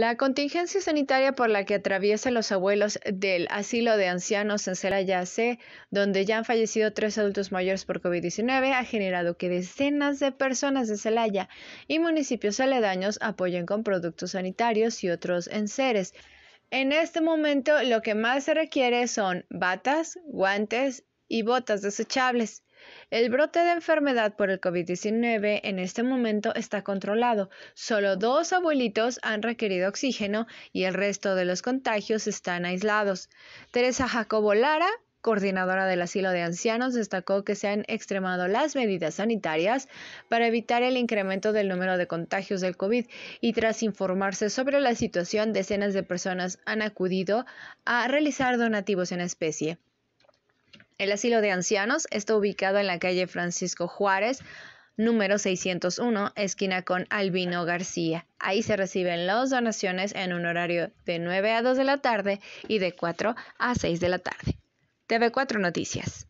La contingencia sanitaria por la que atraviesan los abuelos del asilo de ancianos en Celaya C, donde ya han fallecido tres adultos mayores por COVID-19, ha generado que decenas de personas de Celaya y municipios aledaños apoyen con productos sanitarios y otros enseres. En este momento lo que más se requiere son batas, guantes y botas desechables. El brote de enfermedad por el COVID-19 en este momento está controlado. Solo dos abuelitos han requerido oxígeno y el resto de los contagios están aislados. Teresa Jacobo Lara, coordinadora del asilo de ancianos, destacó que se han extremado las medidas sanitarias para evitar el incremento del número de contagios del COVID y tras informarse sobre la situación, decenas de personas han acudido a realizar donativos en especie. El asilo de ancianos está ubicado en la calle Francisco Juárez, número 601, esquina con Albino García. Ahí se reciben las donaciones en un horario de 9 a 2 de la tarde y de 4 a 6 de la tarde. TV4 Noticias.